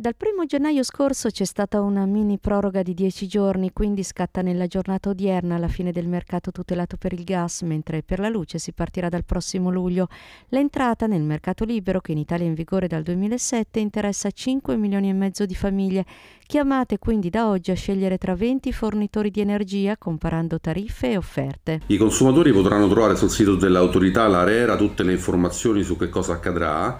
Dal primo gennaio scorso c'è stata una mini proroga di 10 giorni, quindi scatta nella giornata odierna la fine del mercato tutelato per il gas, mentre per la luce si partirà dal prossimo luglio. L'entrata nel mercato libero, che in Italia è in vigore dal 2007, interessa 5 milioni e mezzo di famiglie, chiamate quindi da oggi a scegliere tra 20 fornitori di energia comparando tariffe e offerte. I consumatori potranno trovare sul sito dell'autorità l'ARERA tutte le informazioni su che cosa accadrà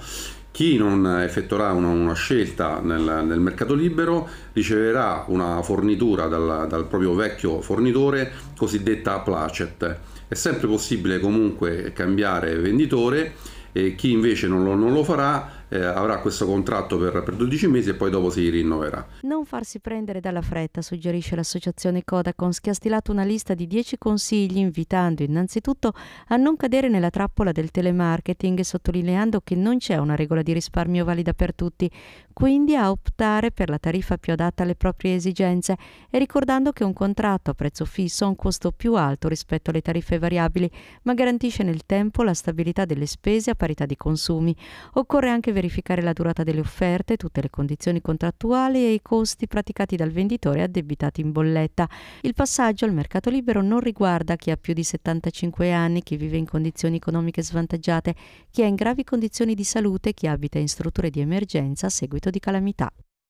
chi non effettuerà una, una scelta nel, nel, mercato libero riceverà una fornitura dal, dal proprio vecchio fornitore cosiddetta placet. È sempre possibile comunque cambiare venditore e chi invece non lo, non lo farà eh, avrà questo contratto per, per 12 mesi e poi dopo si rinnoverà. Non farsi prendere dalla fretta, suggerisce l'associazione Codacons che ha stilato una lista di 10 consigli invitando innanzitutto a non cadere nella trappola del telemarketing sottolineando che non c'è una regola di risparmio valida per tutti, quindi a optare per la tariffa più adatta alle proprie esigenze e ricordando che un contratto a prezzo fisso ha un costo più alto rispetto alle tariffe variabili, ma garantisce nel tempo la stabilità delle spese a parità di consumi. Occorre anche verificare la durata delle offerte, tutte le condizioni contrattuali e i costi praticati dal venditore addebitati in bolletta. Il passaggio al mercato libero non riguarda chi ha più di 75 anni, chi vive in condizioni economiche svantaggiate, chi è in gravi condizioni di salute, chi abita in strutture di emergenza a seguito di calamità.